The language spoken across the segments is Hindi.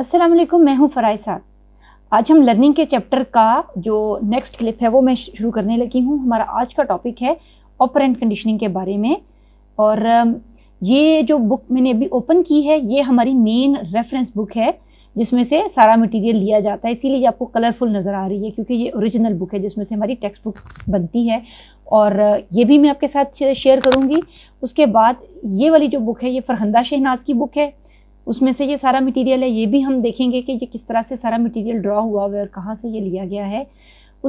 अस्सलाम वालेकुम मैं हूँ फ़राय साहब आज हम लर्निंग के चैप्टर का जो नेक्स्ट क्लिप है वो मैं शुरू करने लगी हूँ हमारा आज का टॉपिक है ऑपरेंट कंडीशनिंग के बारे में और ये जो बुक मैंने अभी ओपन की है ये हमारी मेन रेफरेंस बुक है जिसमें से सारा मटेरियल लिया जाता है इसीलिए आपको कलरफुल नज़र आ रही है क्योंकि ये ओरिजिनल बुक है जिसमें से हमारी टेक्स्ट बुक बनती है और ये भी मैं आपके साथ शेयर करूँगी उसके बाद ये वाली जो बुक है ये फरहंदा शहनाज की बुक है उसमें से ये सारा मटेरियल है ये भी हम देखेंगे कि ये किस तरह से सारा मटेरियल ड्रॉ हुआ हुआ है और कहाँ से ये लिया गया है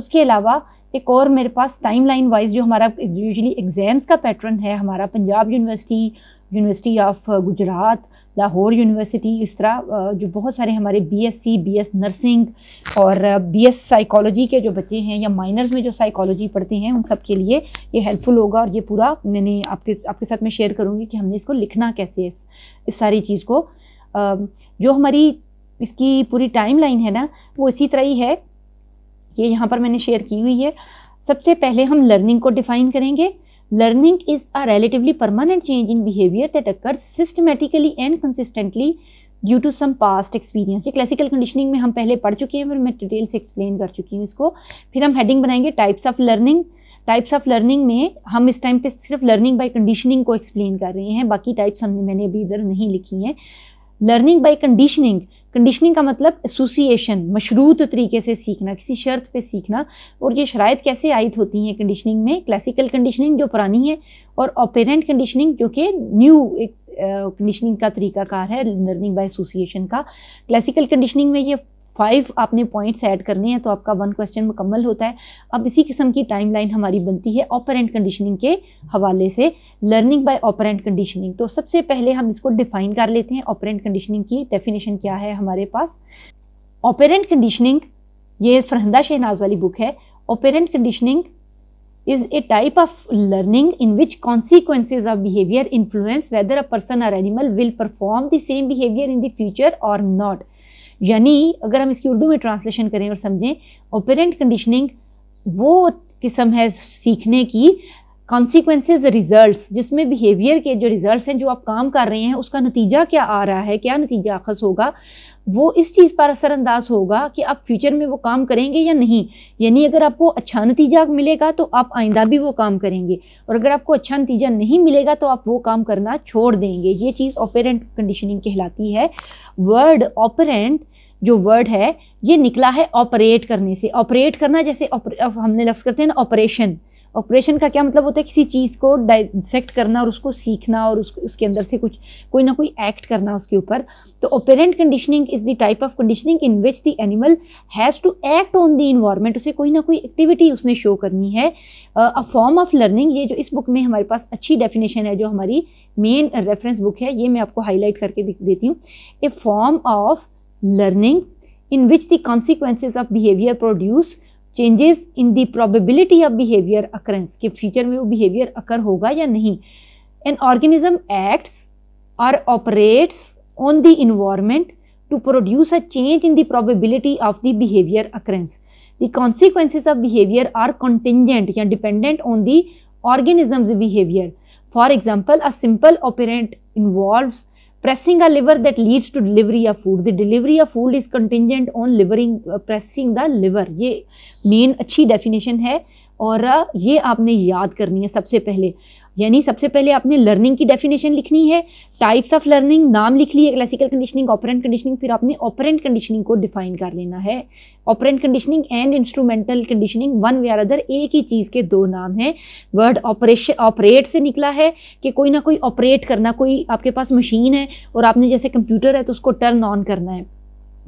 उसके अलावा एक और मेरे पास टाइम लाइन वाइज जो हमारा यूजली एग्ज़ाम्स का पैटर्न है हमारा Punjab university university of Gujrat Lahore university इस तरह जो बहुत सारे हमारे B S C B S nursing और बी एस साइकोलॉजी के जो बच्चे हैं या माइनर्स में जो साइकोलॉजी पढ़ते हैं उन सब के लिए ये हेल्पफुल होगा और ये पूरा मैंने आपके आपके साथ में शेयर करूँगी कि हमने इसको लिखना कैसे इस, इस सारी चीज़ को जो हमारी इसकी पूरी टाइम लाइन है ना वो इसी तरह ही है ये यहाँ पर मैंने शेयर की हुई है सबसे पहले हम लर्निंग को डिफाइन करेंगे learning is a relatively permanent change in behaviour that occurs systematically and consistently due to some past experience ये क्लासिकल कंडीशनिंग में हम पहले पढ़ चुके हैं फिर मैं डिटेल से एक्सप्लेन कर चुकी हूँ इसको फिर हम हेडिंग बनाएंगे types of learning types of learning में हम इस टाइम पे सिर्फ लर्निंग बाय कंडीशनिंग को एक्सप्लेन कर रहे हैं बाकी टाइप्स हमने मैंने अभी इधर नहीं लिखी हैं लर्निंग बाई कंडीशनिंग कंडीशनिंग का मतलब एसोसिएशन मशरूत तरीके से सीखना किसी शर्त पे सीखना और ये शराय कैसे आयत होती हैं कंडीशनिंग में क्लासिकल कंडीशनिंग जो पुरानी है और ऑपेरेंट कंडीशनिंग जो कि न्यू एक कंडीशनिंग का तरीकाकार है लर्निंग बाय एसोसिएशन का क्लासिकल कंडीशनिंग में ये फाइव आपने पॉइंट्स ऐड करने हैं तो आपका वन क्वेश्चन मुकम्मल होता है अब इसी किस्म की टाइम लाइन हमारी बनती है ऑपर एंड कंडीशनिंग के हवाले से learning by operant conditioning तो सबसे पहले हम इसको डिफाइन कर लेते हैं ऑपर एंड कंडीशनिंग की डेफिनेशन क्या है हमारे पास ऑपर एंड कंडीशनिंग ये फरहंदा शहनाज वाली बुक है operant conditioning is a type of learning in which consequences of behaviour influence whether a person or animal will perform the same behaviour in the future or not यानी अगर हम इसकी उर्दू में ट्रांसलेशन करें और समझें ओपेरेंट कंडीशनिंग वो किस्म है सीखने की कॉन्सिक्वेंसेज रिज़ल्ट जिसमें बिहेवियर के जो रिज़ल्ट हैं जो आप काम कर रहे हैं उसका नतीजा क्या आ रहा है क्या नतीजा अखस होगा वो इस चीज़ पर असरानंदाज होगा कि आप फ्यूचर में वो काम करेंगे या नहीं यानी अगर आपको अच्छा नतीजा मिलेगा तो आप आइंदा भी वो काम करेंगे और अगर आपको अच्छा नतीजा नहीं मिलेगा तो आप वो काम करना छोड़ देंगे ये चीज़ ऑपरेंट कंडीशनिंग कहलाती है वर्ड ऑपरेंट जो वर्ड है ये निकला है ऑपरेट करने से ऑपरेट करना जैसे हमने लफ्ज़ करते हैं ना ऑपरेशन ऑपरेशन का क्या मतलब होता है किसी चीज़ को डाइसेक्ट करना और उसको सीखना और उस, उसके अंदर से कुछ कोई ना कोई एक्ट करना उसके ऊपर तो operant conditioning is the type of conditioning in which the animal has to act on the environment उसे कोई ना कोई एक्टिविटी उसने शो करनी है अ फॉर्म ऑफ लर्निंग ये जो इस बुक में हमारे पास अच्छी डेफिनेशन है जो हमारी मेन रेफरेंस बुक है ये मैं आपको हाईलाइट करके देती हूँ a form of learning in which the consequences of behavior produce changes in the probability of behavior occurrence कि future में वो behavior occur होगा या नहीं an organism acts or operates on the environment to produce a change in the probability of the behavior occurrence the consequences of behavior are contingent या dependent on the organism's behavior for example a simple operant involves pressing a liver that leads to delivery of food the delivery of food is contingent on livering uh, pressing the liver ये मेन अच्छी डेफिनेशन है और ये आपने याद करनी है सबसे पहले यानी सबसे पहले आपने लर्निंग की डेफिनेशन लिखनी है टाइप्स ऑफ लर्निंग नाम लिख लिए क्लासिकल कंडीशनिंग ऑपरेंट कंडीशनिंग फिर आपने ऑपरेंट कंडीशनिंग को डिफाइन कर लेना है operant conditioning and instrumental conditioning one way or other एक ही चीज़ के दो नाम हैं वर्ड ऑपरेशन ऑपरेट से निकला है कि कोई ना कोई ऑपरेट करना कोई आपके पास मशीन है और आपने जैसे कंप्यूटर है तो उसको टर्न ऑन करना है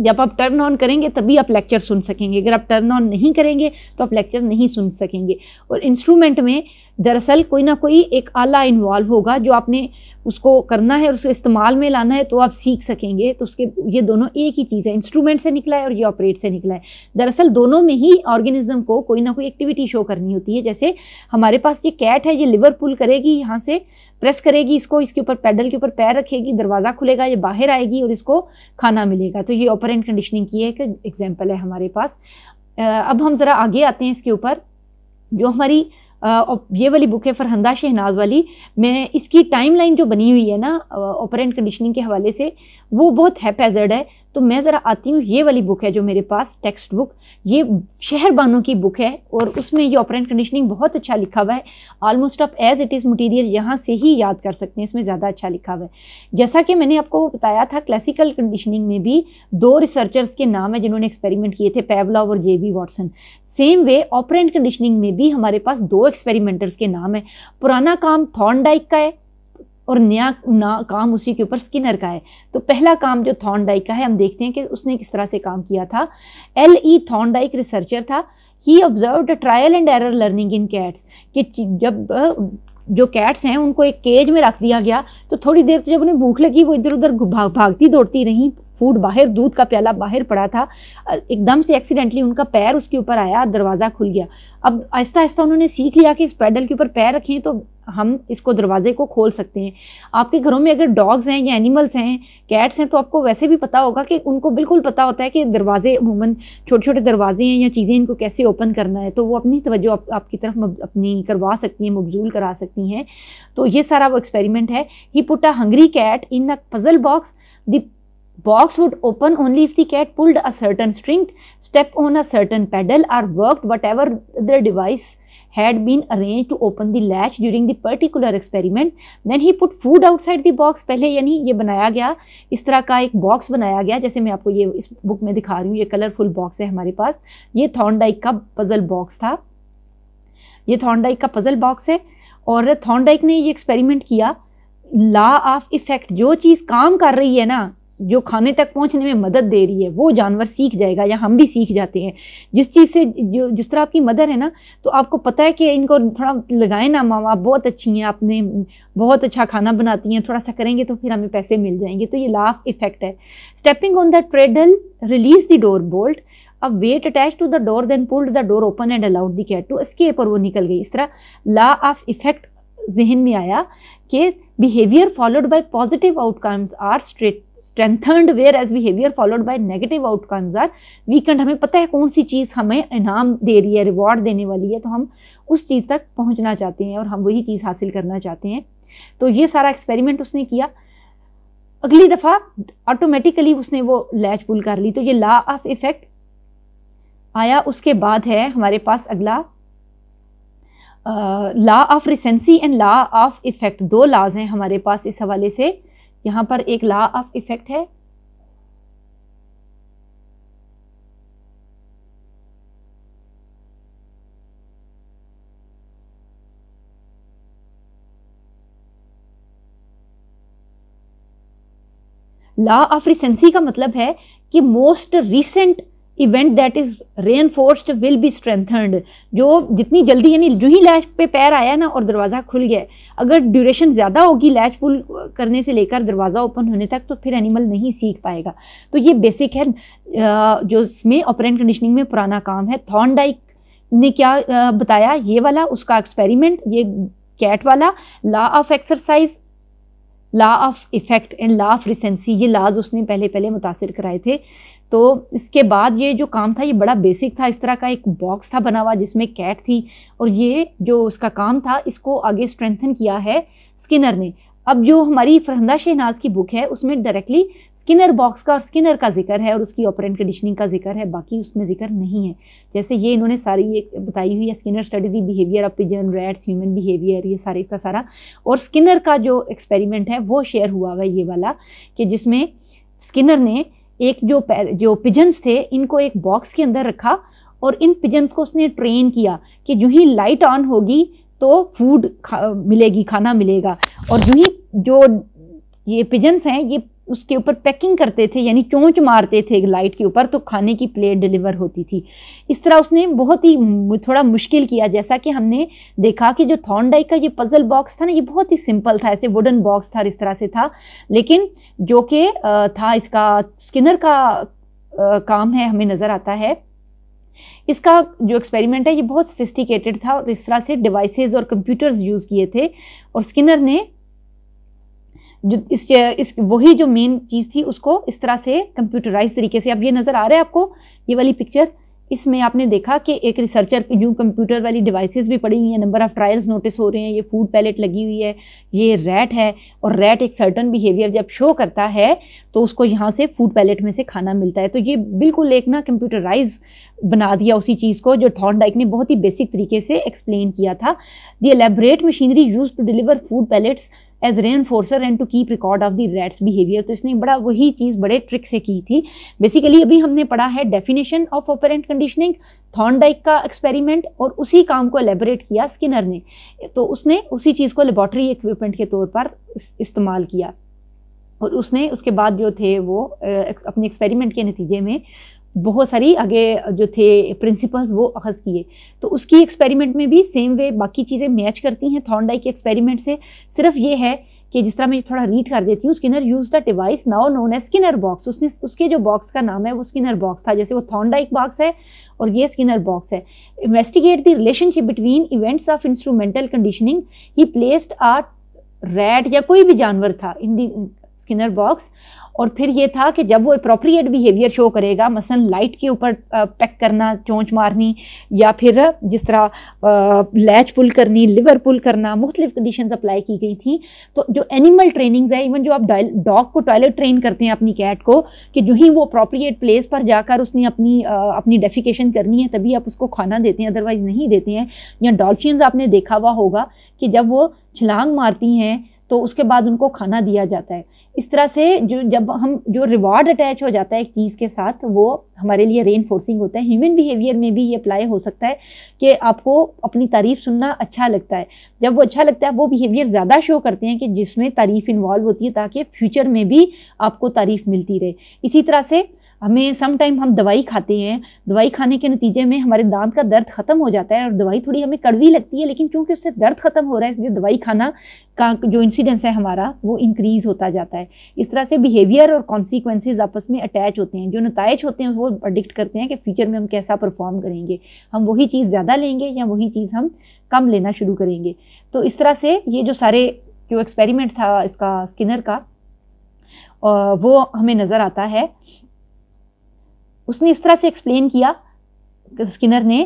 जब आप टर्न ऑन करेंगे तभी आप लेक्चर सुन सकेंगे अगर आप टर्न ऑन नहीं करेंगे तो आप लेक्चर नहीं सुन सकेंगे और इंस्ट्रूमेंट में दरअसल कोई ना कोई एक आला इन्वॉल्व होगा जो आपने उसको करना है और उसको इस्तेमाल में लाना है तो आप सीख सकेंगे तो उसके ये दोनों एक ही चीज़ है इंस्ट्रूमेंट से निकला है और ये ऑपरेट से निकला है दरअसल दोनों में ही ऑर्गेनिज्म को कोई ना कोई एक्टिविटी शो करनी होती है जैसे हमारे पास ये कैट है ये लिवर पुल करेगी यहाँ से प्रेस करेगी इसको इसके ऊपर पैडल के ऊपर पैर रखेगी दरवाज़ा खुलेगा ये बाहर आएगी और इसको खाना मिलेगा तो ये ऑपरेंट कंडीशनिंग की एक एग्जाम्पल है हमारे पास अब हम ज़रा आगे आते हैं इसके ऊपर जो हमारी ये वाली बुक है फरहंदा शहनाज वाली मैं इसकी टाइमलाइन जो बनी हुई है ना ऑपरेंट कंडीशनिंग के हवाले से वो बहुत हैपेजर्ड है तो मैं ज़रा आती हूँ ये वाली बुक है जो मेरे पास टेक्स्ट बुक ये शहर बानों की बुक है और उसमें ये ऑपरेंट कंडीशनिंग बहुत अच्छा लिखा हुआ है ऑलमोस्ट आप एज इट इज़ मटीरियल यहाँ से ही याद कर सकते हैं इसमें ज़्यादा अच्छा लिखा हुआ है जैसा कि मैंने आपको बताया था क्लासिकल कंडीशनिंग में भी दो रिसर्चर्स के नाम है जिन्होंने एक्सपेरिमेंट किए थे पेवलॉव और J B Watson same way operant conditioning में भी हमारे पास दो एक्सपेरिमेंटर्स के नाम है पुराना काम थॉर्नडाइक का है और नया ना काम उसी के ऊपर स्किनर का है तो पहला काम जो थॉर्नडाइक का है हम देखते हैं कि उसने किस तरह से काम किया था एल ई थॉर्नडाइक रिसर्चर था he observe trial and error learning in cats कि जब जो कैट्स हैं उनको एक केज में रख दिया गया तो थोड़ी देर तो जब उन्हें भूख लगी वो इधर उधर भागती दौड़ती रहीं फूड बाहर दूध का प्याला बाहर पड़ा था एकदम से एक्सीडेंटली उनका पैर उसके ऊपर आया दरवाज़ा खुल गया अब आहिस्ता आहिस्ता उन्होंने सीख लिया कि इस पैडल के ऊपर पैर रखें तो हम इसको दरवाजे को खोल सकते हैं आपके घरों में अगर डॉग्स हैं या एनिमल्स हैं कैट्स हैं तो आपको वैसे भी पता होगा कि उनको बिल्कुल पता होता है कि दरवाजे अमूमन छोटे छोटे दरवाजे हैं या चीज़ें इनको कैसे ओपन करना है तो वो अपनी तवज्जो आप, आपकी तरफ अपनी करवा सकती हैं मबजूल करा सकती हैं तो ये सारा वो एक्सपेरिमेंट है he put a hungry cat in a puzzle box the Box would open only if the cat pulled a certain string, stepped on a certain pedal or worked whatever the device had been arranged to open the latch during the particular experiment. Then he put food outside the box. पहले यानी ये बनाया गया इस तरह का एक बॉक्स बनाया गया जैसे मैं आपको ये इस बुक में दिखा रही हूँ ये कलरफुल बॉक्स है हमारे पास ये थॉर्नडाइक का पजल बॉक्स था ये थॉर्नडाइक का पजल बॉक्स है और थॉर्नडाइक ने ये एक्सपेरिमेंट किया लॉ ऑफ इफेक्ट जो चीज़ काम कर रही है ना जो खाने तक पहुंचने में मदद दे रही है वो जानवर सीख जाएगा या हम भी सीख जाते हैं जिस चीज़ से जो जिस तरह आपकी मदर है ना तो आपको पता है कि इनको थोड़ा लगाए ना माँ आप बहुत अच्छी हैं आपने बहुत अच्छा खाना बनाती हैं थोड़ा सा करेंगे तो फिर हमें पैसे मिल जाएंगे तो ये लाफ इफेक्ट है stepping on the treadle release the door bolt अब weight attached to the door then pulled the door open and allowed the cat to escape और वो निकल गई इस तरह ला ऑफ इफेक्ट जहन में आया कि behaviour followed by positive outcomes are strengthened whereas behaviour followed by negative outcomes are weakened हमें पता है कौन सी चीज़ हमें इनाम दे रही है रिवॉर्ड देने वाली है तो हम उस चीज़ तक पहुंचना चाहते हैं और हम वही चीज़ हासिल करना चाहते हैं तो ये सारा एक्सपेरिमेंट उसने किया अगली दफ़ा ऑटोमेटिकली उसने वो लैच पुल कर ली तो ये ला ऑफ इफ़ेक्ट आया उसके बाद है हमारे पास अगला law of recency and law of effect दो लाज हैं हमारे पास इस हवाले से यहाँ पर एक लॉ ऑफ इफ़ेक्ट है लॉ ऑफ रिसेंसी का मतलब है कि most recent event that is reinforced will be strengthened जो जितनी जल्दी यानी जो ही लैच पे पैर आया ना और दरवाज़ा खुल गया अगर ड्यूरेशन ज़्यादा होगी लैच पुल करने से लेकर दरवाज़ा ओपन होने तक तो फिर एनिमल नहीं सीख पाएगा तो ये बेसिक है जो इसमें ऑपरेंट कंडीशनिंग में पुराना काम है थॉन डाइक ने क्या बताया ये वाला उसका एक्सपेरिमेंट ये कैट वाला law of exercise law of effect and law of recency ये लाज उसने पहले पहले मुतासर कराए थे तो इसके बाद ये जो काम था ये बड़ा बेसिक था इस तरह का एक बॉक्स था बना हुआ जिसमें कैट थी और ये जो उसका काम था इसको आगे स्ट्रेंथन किया है स्किनर ने अब जो हमारी फरहंदा शहनाज की बुक है उसमें डायरेक्टली स्किनर बॉक्स का और स्किनर का जिक्र है और उसकी ऑपरेंट कंडीशनिंग का जिक्र है बाकी उसमें जिक्र नहीं है जैसे ये इन्होंने सारी ये बताई हुई है Skinner study the behaviour of pigeon rats human behaviour ये सारे का सारा और स्किनर का जो एक्सपेरिमेंट है वो शेयर हुआ हुआ है ये वाला कि जिसमें स्किनर ने एक जो जो पिजन्स थे इनको एक बॉक्स के अंदर रखा और इन पिजन्स को उसने ट्रेन किया कि जो ही लाइट ऑन होगी तो फूड खा, मिलेगी खाना मिलेगा और जो ही जो ये पिजन्स हैं ये उसके ऊपर पैकिंग करते थे यानी चोंच मारते थे एक लाइट के ऊपर तो खाने की प्लेट डिलीवर होती थी इस तरह उसने बहुत ही थोड़ा मुश्किल किया जैसा कि हमने देखा कि जो थॉन्डाई का ये पज़ल बॉक्स था ना ये बहुत ही सिंपल था ऐसे वुडन बॉक्स था इस तरह से था लेकिन जो कि था इसका स्किनर का काम है हमें नज़र आता है इसका जो एक्सपेरिमेंट है ये बहुत सफिस्टिकेटेड था और इस तरह से डिवाइसेस और कंप्यूटर्स यूज़ किए थे और स्किनर ने जो इस इस वही जो मेन चीज़ थी उसको इस तरह से कंप्यूटराइज तरीके से अब ये नज़र आ रहा है आपको ये वाली पिक्चर इसमें आपने देखा कि एक रिसर्चर यूँ कंप्यूटर वाली डिवाइसेस भी पड़ी हुई हैं नंबर ऑफ़ ट्रायल्स नोटिस हो रहे हैं ये फूड पैलेट लगी हुई है ये रैट है और रैट एक सर्टन बिहेवियर जब शो करता है तो उसको यहाँ से फूड पैलेट में से खाना मिलता है तो ये बिल्कुल एक ना कंप्यूटराइज बना दिया उसी चीज़ को जो थॉन डाइक ने बहुत ही बेसिक तरीके से एक्सप्लेन किया था the elaborate machinery use to deliver food pellets as reinforcer and to keep record of the rats behaviour तो इसने बड़ा वही चीज़ बड़े ट्रिक से की थी बेसिकली अभी हमने पढ़ा है definition of operant conditioning Thorndike का एक्सपेरिमेंट और उसी काम को एलेबरेट किया स्किनर ने तो उसने उसी चीज़ को लेबॉटरी इक्विपमेंट के तौर पर इस्तेमाल किया और उसने उसके बाद जो थे वो अपने एक्सपेरिमेंट के नतीजे में बहुत सारी आगे जो थे प्रिंसिपल्स वो अखज़ किए तो उसकी एक्सपेरिमेंट में भी सेम वे बाकी चीज़ें मैच करती हैं थॉन्डाई के एक्सपेरिमेंट से सिर्फ ये है कि जिस तरह मैं थोड़ा रीड कर देती हूँ Skinner use the device now known as Skinner box उसने उसके जो बॉक्स का नाम है वो स्किनर बॉक्स था जैसे वो थॉन्डाइक बॉक्स है और ये स्किनर बॉक्स है investigate the relationship between events of instrumental conditioning he placed a rat या कोई भी जानवर था इन दिनर स्किनर बॉक्स और फिर ये था कि जब वो अप्रोप्रिएट बिहेवियर शो करेगा मसलन लाइट के ऊपर पैक करना चोंच मारनी या फिर जिस तरह लैच पुल करनी लिवर पुल करना मुख्तलिफ कंडीशन अप्लाई की गई थी तो जो एनिमल ट्रेनिंग्स है इवन जो आप डॉग को टॉयलेट ट्रेन करते हैं अपनी कैट को कि जो ही वो अप्रोप्रिएट प्लेस पर जाकर उसने अपनी आ, अपनी डेफिकेशन करनी है तभी आप उसको खाना देते हैं अदरवाइज़ नहीं देते हैं या डॉल्फिन आपने देखा हुआ होगा कि जब वो छलांग मारती हैं तो उसके बाद उनको खाना दिया जाता है इस तरह से जो जब हम जो रिवॉर्ड अटैच हो जाता है एक चीज़ के साथ वो हमारे लिए रेन होता है ह्यूमन बिहेवियर में भी ये अप्लाई हो सकता है कि आपको अपनी तारीफ़ सुनना अच्छा लगता है जब वो अच्छा लगता है वो बिहेवियर ज़्यादा शो करते हैं कि जिसमें तारीफ़ इन्वॉल्व होती है ताकि फ्यूचर में भी आपको तारीफ़ मिलती रहे इसी तरह से हमें सम टाइम हम दवाई खाते हैं दवाई खाने के नतीजे में हमारे दांत का दर्द ख़त्म हो जाता है और दवाई थोड़ी हमें कड़वी लगती है लेकिन क्योंकि उससे दर्द ख़त्म हो रहा है इसलिए दवाई खाना का जो इंसिडेंस है हमारा वो इंक्रीज़ होता जाता है इस तरह से बिहेवियर और कॉन्सिक्वेंसेज आपस में अटैच होते हैं जो नतज होते हैं वो प्रडिक्ट करते हैं कि फ्यूचर में हम कैसा परफॉर्म करेंगे हम वही चीज़ ज़्यादा लेंगे या वही चीज़ हम कम लेना शुरू करेंगे तो इस तरह से ये जो सारे जो एक्सपेरिमेंट था इसका स्किनर का वो हमें नज़र आता है उसने इस तरह से एक्सप्लेन किया स्किनर ने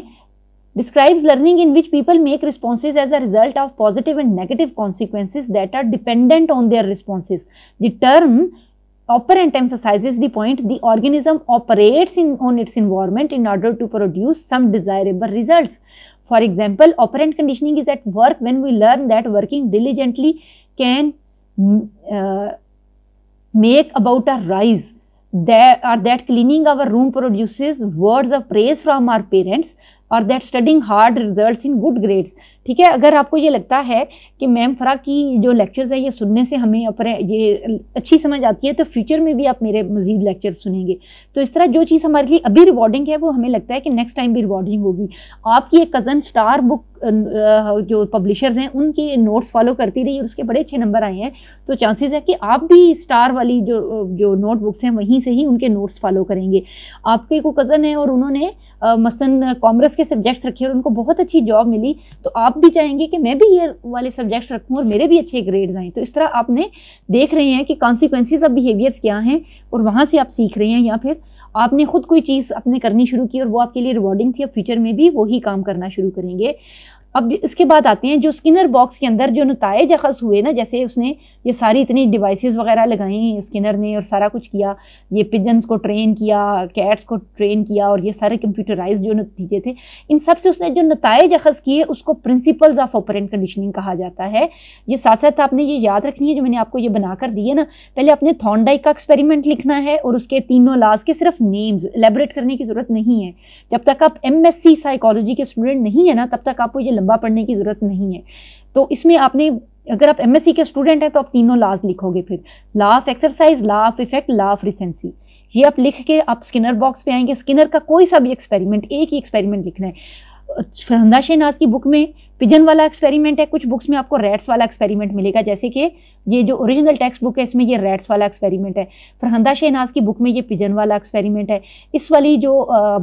describes learning in which people make responses as a result of positive and negative consequences that are dependent on their responses the term operant emphasize the point the organism operates in on its environment in order to produce some desirable result for example operant conditioning is at work when we learn that working diligently can make about a raise that or that cleaning our room produces words of praise from our parents और that studying hard result in good grades ठीक है अगर आपको ये लगता है कि मैम फरा की जो लेक्चर्स है ये सुनने से हमें अपने ये अच्छी समझ आती है तो फ्यूचर में भी आप मेरे मजीद लेक्चर सुनेंगे तो इस तरह जो चीज़ हमारे लिए अभी रिवॉर्डिंग है वो हमें लगता है कि नेक्स्ट टाइम भी रिवॉर्डिंग होगी आपकी एक कज़न स्टार बुक जो पब्लिशर्स हैं उनके नोट्स फॉलो करती रही और उसके बड़े अच्छे नंबर आए हैं तो चांसेस है कि आप भी स्टार वाली जो जो नोट बुक्स हैं वहीं से ही उनके नोट्स फॉलो करेंगे आपके को कज़न है और उन्होंने मसन कॉमर्स के सब्जेक्ट्स रखे और उनको बहुत अच्छी जॉब मिली तो आप भी चाहेंगे कि मैं भी ये वाले सब्जेक्ट्स रखूँ और मेरे भी अच्छे ग्रेड्स आएँ तो इस तरह आपने देख रहे हैं कि कॉन्सिक्वेंसेज ऑफ बिहेवियर्स क्या हैं और वहाँ से आप सीख रहे हैं या फिर आपने खुद कोई चीज़ अपने करनी शुरू की और वो आपके लिए रिवॉर्डिंग थी अब फ्यूचर में भी वही काम करना शुरू करेंगे अब इसके बाद आते हैं जो स्किनर बॉक्स के अंदर जो नतज अखज़ हुए ना जैसे उसने ये सारी इतनी डिवाइसेस वगैरह लगाई स्किनर ने और सारा कुछ किया ये पिजन्स को ट्रेन किया कैट्स को ट्रेन किया और ये सारे कंप्यूटराइज जो नतीजे थे इन सब से उसने जो नतज अखज़ किए उसको प्रिंसिपल्स ऑफ ऑपरेंट कंडीशनिंग कहा जाता है ये साथ साथ आपने ये याद रखनी है जो मैंने आपको ये बना कर दी है ना पहले आपने थॉन्डाइक का एक्सपेरिमेंट लिखना है और उसके तीनों लाज के सिर्फ नेम्स एलेबरेट करने की ज़रूरत नहीं है जब तक आप एम एस सी साइकोलॉजी के स्टूडेंट नहीं है ना तब तक आपको ये तलबा पढ़ने की ज़रूरत नहीं है तो इसमें आपने अगर आप एमएससी के स्टूडेंट हैं तो आप तीनों लाज लिखोगे फिर law of exercise law of effect law of recency ये आप लिख के आप स्किनर बॉक्स पे आएंगे स्किनर का कोई सा भी एक्सपेरिमेंट एक ही एक्सपेरिमेंट लिखना है फरहदा शहनाज की बुक में पिजन वाला एक्सपेरिमेंट है कुछ बुक्स में आपको रेट्स वाला एक्सपेरिमेंट मिलेगा जैसे कि ये जो ओरिजिनल टेक्स्ट बुक है इसमें ये रेट्स वाला एक्सपेरिमेंट है फरहंदा शहनाज की बुक में ये पिजन वाला एक्सपेरिमेंट है इस वाली जो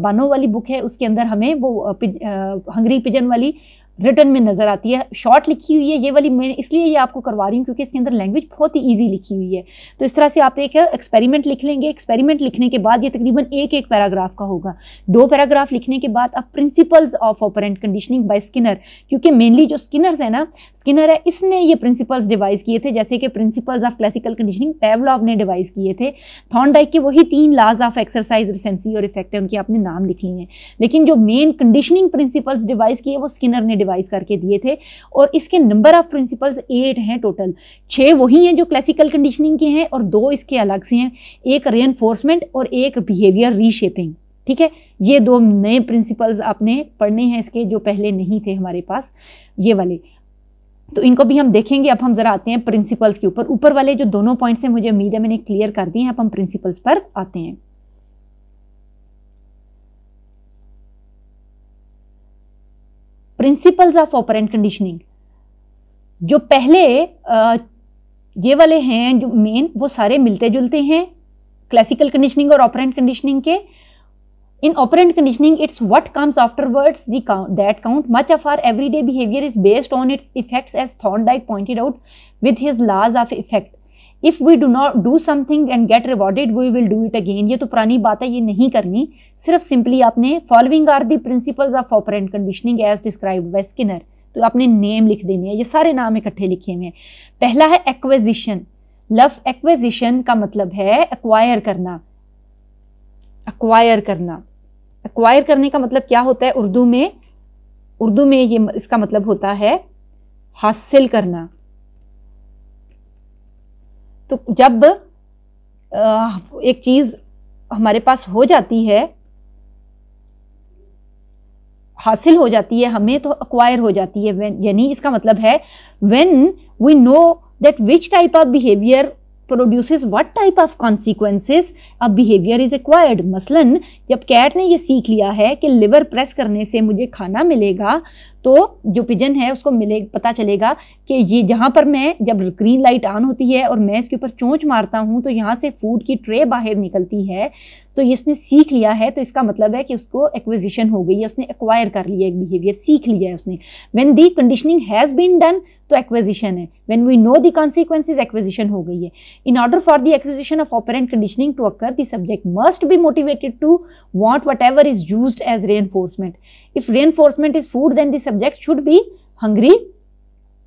बानो वाली बुक है उसके अंदर हमें वो हंगरी पिजन वाली रिटर्न में नज़र आती है शॉर्ट लिखी हुई है ये वाली मैं इसलिए ये आपको करवा रही हूँ क्योंकि इसके अंदर लैंग्वेज बहुत ही ईजी लिखी हुई है तो इस तरह से आप एक एक्सपेरिमेंट लिख लेंगे एक्सपेरिमेंट लिखने के बाद ये तकरीबन एक एक पैराग्राफ का होगा दो पैराग्राफ लिखने के बाद आप principles of operant conditioning by Skinner क्योंकि मेनली जो स्किनर्स है ना स्किनर है इसने ये प्रिंसिपल्स डिवाइस किए थे जैसे कि principles of classical conditioning Pavlov ने डिवाइस किए थे थॉन्डाइक के वही तीन लाज ऑफ एक्सरसाइज रिसेंसी और इफेक्ट उनके आपने नाम लिख लिए हैं लेकिन जो मेन कंडीशनिंग प्रिंसिपल्स डिवाइस किए वो स्किनर ने डिवाइस करके दिए थे और इसके नंबर ऑफ प्रिंसिपल्स एट हैं टोटल छः वही हैं जो क्लासिकल कंडीशनिंग के हैं और दो इसके अलग से हैं एक रेनफोर्समेंट और एक बिहेवियर रीशेपिंग ठीक है ये दो नए प्रिंसिपल्स आपने पढ़ने हैं इसके जो पहले नहीं थे हमारे पास ये वाले तो इनको भी हम देखेंगे अब हम जरा आते हैं प्रिंसिपल्स के ऊपर ऊपर वाले जो दोनों पॉइंट्स हैं मुझे उम्मीद है मैंने क्लियर कर दिए हैं अब हम प्रिंसिपल्स पर आते हैं प्रिंसिपल्स ऑफ ऑपरेंट कंडीशनिंग जो पहले ये वाले हैं जो मेन वो सारे मिलते जुलते हैं क्लासिकल कंडीशनिंग और ऑपरेंट कंडीशनिंग के in operant conditioning it's what comes afterwards the that count much of our everyday behaviour is based on its effects as थॉट डाइक pointed out with his laws of effect if we do not do something and get rewarded we will do it again ये तो पुरानी बात है ये नहीं करनी सिर्फ सिंपली आपने following are the principles of operant conditioning as describe by Skinner तो आपने नेम लिख देने हैं ये सारे नाम इकट्ठे लिखे हुए हैं पहला है एक्वेजिशन लव एक्वेजिशन का मतलब है एक्वायर करना एक्वायर करना एक्वायर करने का मतलब क्या होता है उर्दू में उर्दू में ये इसका मतलब होता है हासिल करना तो जब एक चीज़ हमारे पास हो जाती है हासिल हो जाती है हमें तो अक्वायर हो जाती है यानी इसका मतलब है when we know that which type of behaviour produces what type of consequences अब बिहेवियर इज एक्वायर्ड मसलन जब कैट ने ये सीख लिया है कि लिवर प्रेस करने से मुझे खाना मिलेगा तो जो पिजन है उसको मिले पता चलेगा कि ये जहाँ पर मैं जब ग्रीन लाइट ऑन होती है और मैं इसके ऊपर चोंच मारता हूँ तो यहाँ से फूड की ट्रे बाहर निकलती है तो इसने सीख लिया है तो इसका मतलब है कि उसको एक्विजिशन हो गई है उसने एक्वायर कर लिया एक बिहेवियर सीख लिया है उसने when the conditioning has been done तो एक्विजिशन है when we know the consequences acquisition हो गई है in order for the acquisition of operant conditioning to occur the subject must be motivated to want whatever is use as enforcement if enforcement is food then the subject should be hungry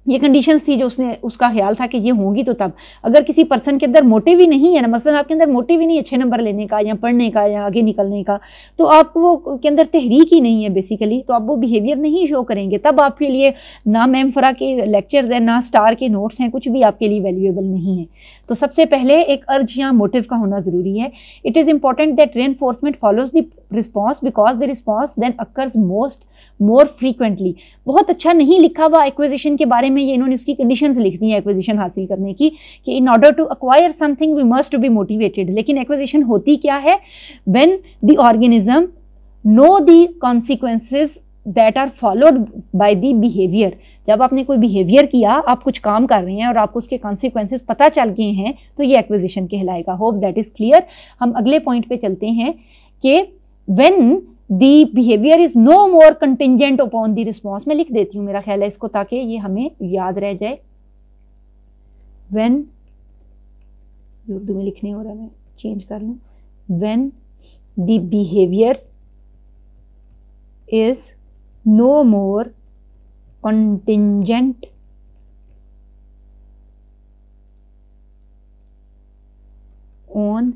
ये कंडीशंस थी जो उसने उसका ख्याल था कि ये होंगी तो तब अगर किसी पर्सन के अंदर मोटिव ही नहीं है ना मसलन आपके अंदर मोटिव ही नहीं अच्छे नंबर लेने का या पढ़ने का या आगे निकलने का तो आप वो के अंदर तहरीक ही नहीं है बेसिकली तो आप वो बिहेवियर नहीं शो करेंगे तब आपके लिए ना मैम फ़रा के लेक्चर्स हैं ना स्टार के नोट्स हैं कुछ भी आपके लिए वैल्यूएबल नहीं है तो सबसे पहले एक अर्ज या मोटिव का होना ज़रूरी है it is important that reinforcement follows the response because the response then occurs most more frequently बहुत अच्छा नहीं लिखा हुआ एक्विजिशन के बारे में ये इन्होंने उसकी कंडीशन लिख दी है एक्विजिशन हासिल करने की कि in order to acquire something we must be motivated लेकिन एक्विजिशन होती क्या है when the organism know the consequences that are followed by the behaviour जब आपने कोई बिहेवियर किया आप कुछ काम कर रहे हैं और आपको उसके कॉन्सिक्वेंसेस पता चल गए हैं तो ये एक्विजिशन कहलाएगा होप दैट इज़ क्लियर हम अगले पॉइंट पे चलते हैं कि when the behaviour is no more contingent upon the response मैं लिख देती हूँ मेरा ख्याल है इसको ताकि ये हमें याद रह जाए वेन उर्दू में लिखने हो रहा मैं चेंज कर लूँ when the behaviour is no more contingent on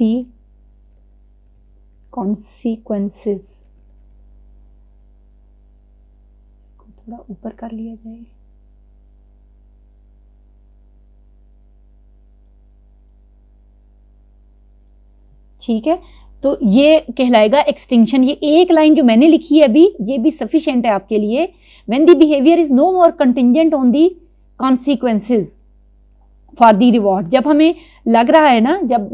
the consequences इसको थोड़ा ऊपर कर लिया जाए ठीक है तो ये कहलाएगा एक्सटिंक्शन ये एक लाइन जो मैंने लिखी है अभी ये भी सफिशियंट है आपके लिए when the behaviour is no more contingent on the consequences for the reward जब हमें लग रहा है ना जब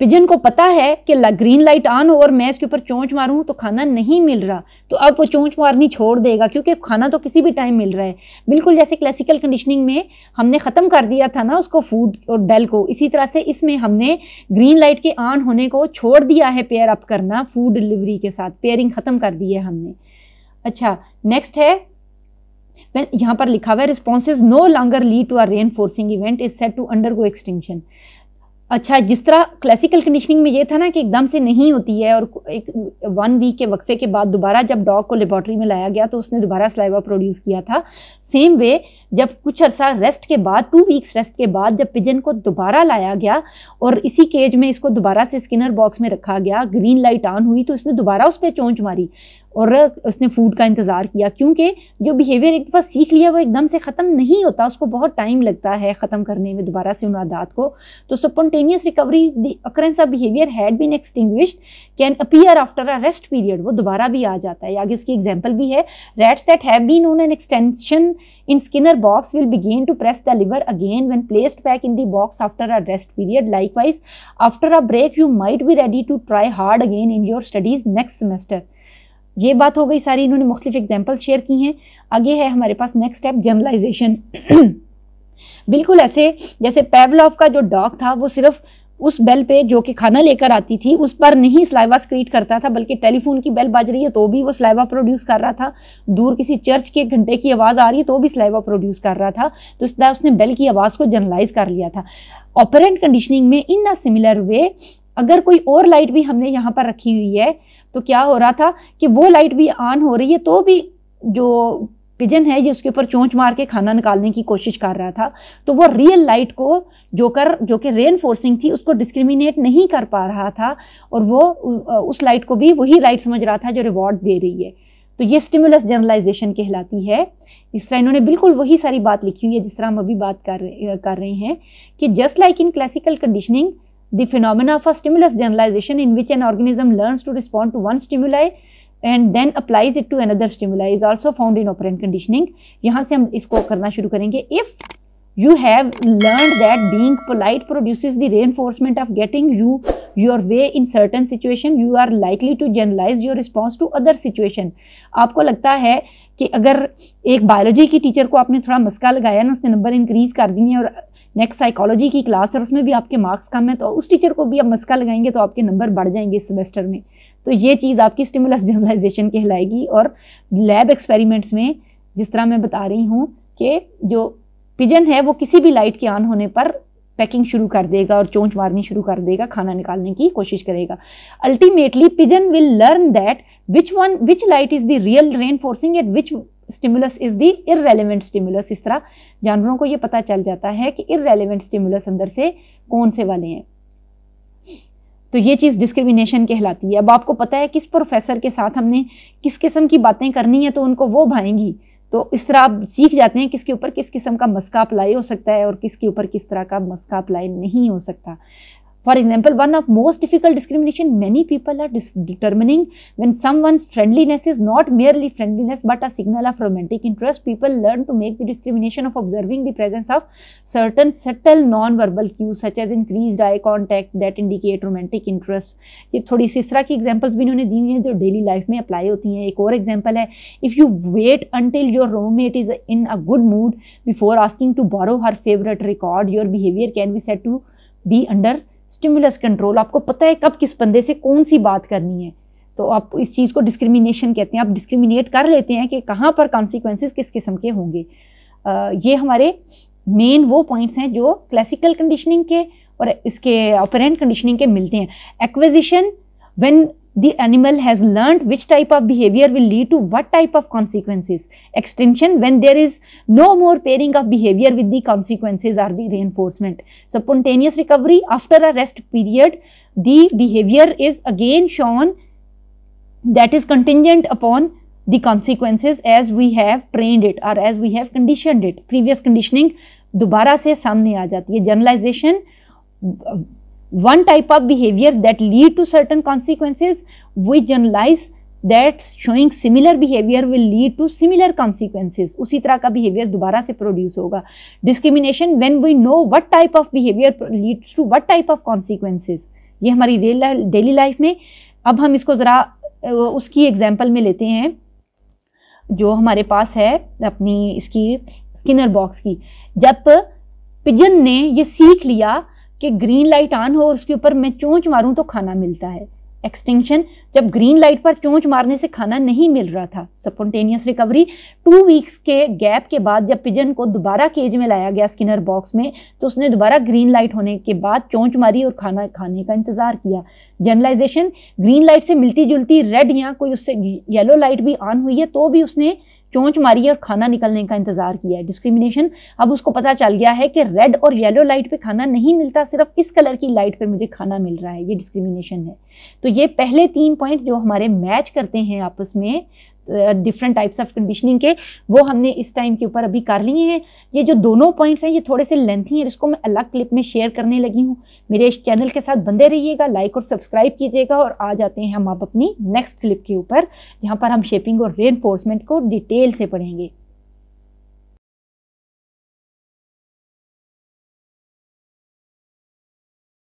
पिजन को पता है कि ग्रीन लाइट ऑन हो और मैं इसके ऊपर चोंच मारूं तो खाना नहीं मिल रहा तो अब वो चोंच मारनी छोड़ देगा क्योंकि खाना तो किसी भी टाइम मिल रहा है बिल्कुल जैसे क्लासिकल कंडीशनिंग में हमने ख़त्म कर दिया था ना उसको फूड और बेल को इसी तरह से इसमें हमने ग्रीन लाइट के ऑन होने को छोड़ दिया है पेयर अप करना फूड डिलीवरी के साथ पेयरिंग ख़त्म कर दी है हमने अच्छा नेक्स्ट है यहाँ पर लिखा हुआ है responses no longer lead to are reinforcing event is set to undergo extension अच्छा जिस तरह क्लासिकल कंडीशनिंग में ये था ना कि एकदम से नहीं होती है और एक वन वीक के वक्फे के बाद दोबारा जब डॉग को लेबॉर्ट्री में लाया गया तो उसने दोबारा स्लाइवा प्रोड्यूस किया था सेम वे जब कुछ अरसा रेस्ट के बाद टू वीक्स रेस्ट के बाद जब पिजन को दोबारा लाया गया और इसी केज में इसको दोबारा से स्किनर बॉक्स में रखा गया ग्रीन लाइट ऑन हुई तो इसने दोबारा उस पर चोंच मारी और उसने फूड का इंतज़ार किया क्योंकि जो बिहेवियर एक दफ़ा सीख लिया वो एकदम से ख़त्म नहीं होता उसको बहुत टाइम लगता है ख़त्म करने में दोबारा से उन आदात को तो spontaneous recovery the of behaviour had been extinguished can appear after a rest period वो दोबारा भी आ जाता है आगे उसकी एग्जाम्पल भी है rats that have been on an extension Skinner box will begin to press the lever again again placed back in the box after a rest period likewise after a break you might be ready to try hard again in your studies next semester ये बात हो गई सारी इन्होंने मुख्तलिफ एग्जाम्पल्स शेयर की हैं आगे है हमारे पास नेक्स्ट स्टेप जर्नलाइजेशन बिल्कुल ऐसे जैसे पेवलॉफ का जो डॉग था वो सिर्फ उस बेल पे जो कि खाना लेकर आती थी उस पर नहीं स्लाइवा स्क्रीट करता था बल्कि टेलीफोन की बेल बज रही है तो भी वो स्लाइवा प्रोड्यूस कर रहा था दूर किसी चर्च के घंटे की आवाज़ आ रही है तो भी स्लाइवा प्रोड्यूस कर रहा था तो इस तरह उसने बेल की आवाज़ को जर्नलाइज कर लिया था ऑपरेंट कंडीशनिंग में इन अ सिमिलर वे अगर कोई और लाइट भी हमने यहाँ पर रखी हुई है तो क्या हो रहा था कि वो लाइट भी ऑन हो रही है तो भी जो पिजन है ये उसके ऊपर चोंच मार के खाना निकालने की कोशिश कर रहा था तो वो रियल लाइट को जो कर जो कि रेन फोर्सिंग थी उसको डिस्क्रिमिनेट नहीं कर पा रहा था और वो उस लाइट को भी वही लाइट समझ रहा था जो रिवॉर्ड दे रही है तो ये स्टिमुलस जर्नलाइजेशन कहलाती है इस तरह इन्होंने बिल्कुल वही सारी बात लिखी हुई है जिस तरह हम अभी बात कर कर रहे हैं कि just like in classical conditioning the phenomena of a stimulus generalization in which an organism learns to respond to one stimuli and then applies it to another stimuli is also found in operant conditioning yahan se hum isko karna shuru karenge if you have learned that being polite produces the reinforcement of getting you your way in certain situation you are likely to generalize your response to other situation aapko lagta hai कि अगर एक बायोलॉजी की टीचर को आपने थोड़ा मस्का लगाया ना उसने नंबर इंक्रीज कर दिए और नेक्स्ट साइकोलॉजी की क्लास है उसमें भी आपके मार्क्स कम है तो उस टीचर को भी आप मस्का लगाएंगे तो आपके नंबर बढ़ जाएंगे इस सेमेस्टर में तो ये चीज़ आपकी स्टिमुलस जनरलाइजेशन कहलाएगी और लैब एक्सपेरिमेंट्स में जिस तरह मैं बता रही हूँ कि जो पिजन है वो किसी भी लाइट के ऑन होने पर पैकिंग शुरू कर देगा और चोंच मारनी शुरू कर देगा खाना निकालने की कोशिश करेगा ultimately pigeon will learn that which one which light is the real reinforcing at which stimulus is the irrelevant stimulus इस तरह जानवरों को ये पता चल जाता है कि इरेलीवेंट स्टिमुलस अंदर से कौन से वाले हैं तो ये चीज़ डिस्क्रिमिनेशन कहलाती है अब आपको पता है किस प्रोफेसर के साथ हमने किस किस्म की बातें करनी है तो उनको वो भाएंगी तो इस तरह आप सीख जाते हैं किसके ऊपर किस किस्म का मस्का अप्लाई हो सकता है और किसके ऊपर किस तरह का मस्का अप्लाई नहीं हो सकता For example, one of most difficult discrimination many people are determining when someone's friendliness is not merely friendliness but a signal of romantic interest. People learn to make the discrimination of observing the presence of certain subtle non-verbal cues such as increased eye contact that indicate romantic interest. ये थोड़ी सी इस तरह की एग्जाम्पल्स भी इन्होंने दी हुई हैं जो डेली लाइफ में अप्लाई होती हैं एक और एग्जाम्पल है if you wait until your roommate is in a good mood before asking to borrow her favourite record your behaviour can be set to be under stimulus control आपको पता है कब किस बंदे से कौन सी बात करनी है तो आप इस चीज़ को डिस्क्रिमिनेशन कहते हैं आप डिस्क्रिमिनेट कर लेते हैं कि कहाँ पर कॉन्सिक्वेंसेस किस किस्म के होंगे आ, ये हमारे मेन वो पॉइंट्स हैं जो क्लासिकल कंडीशनिंग के और इसके ऑपरेंट कंडीशनिंग के मिलते हैं acquisition when the animal has learned which type of behavior will lead to what type of consequences. Extinction when there is no more pairing of behavior with the consequences or the reinforcement. Spontaneous recovery after a rest period, the behavior is again shown that is contingent upon the consequences as we have trained it or as we have conditioned it. Previous conditioning दोबारा से सामने आ जाती है generalisation one type of behavior that lead to certain consequences we generalize that showing similar behavior will lead to similar consequences usi tarah ka behavior dobara se produce hoga discrimination when we know what type of behavior leads to what type of consequences ye hamari daily life mein ab hum isko zara uski example mein lete hain जो हमारे पास है अपनी इसकी स्किनर बॉक्स की जब पिजन ने ये सीख लिया कि ग्रीन लाइट ऑन हो और उसके ऊपर मैं चोंच मारूं तो खाना मिलता है एक्सटिंक्शन जब ग्रीन लाइट पर चोंच मारने से खाना नहीं मिल रहा था सपोन्टेनियस रिकवरी टू वीक्स के गैप के बाद जब पिजन को दोबारा केज में लाया गया स्किनर बॉक्स में तो उसने दोबारा ग्रीन लाइट होने के बाद चोंच मारी और खाना खाने का इंतज़ार किया जर्नलाइजेशन ग्रीन लाइट से मिलती जुलती रेड या कोई उससे येलो लाइट भी ऑन हुई है तो भी उसने चोंच मारी और खाना निकलने का इंतजार किया है डिस्क्रिमिनेशन अब उसको पता चल गया है कि रेड और येलो लाइट पे खाना नहीं मिलता सिर्फ इस कलर की लाइट पर मुझे खाना मिल रहा है ये डिस्क्रिमिनेशन है तो ये पहले तीन पॉइंट जो हमारे मैच करते हैं आपस में डिफरेंट टाइप्स ऑफ कंडीशनिंग के वो हमने इस टाइम के ऊपर अभी कर लिए हैं ये जो दोनों पॉइंट्स हैं ये थोड़े से लेंथी हैं इसको मैं अलग क्लिप में शेयर करने लगी हूँ मेरे इस चैनल के साथ बंदे रहिएगा लाइक और सब्सक्राइब कीजिएगा और आ जाते हैं हम आप अपनी नेक्स्ट क्लिप के ऊपर जहाँ पर हम शेपिंग और रेनफोर्समेंट को डिटेल से पढ़ेंगे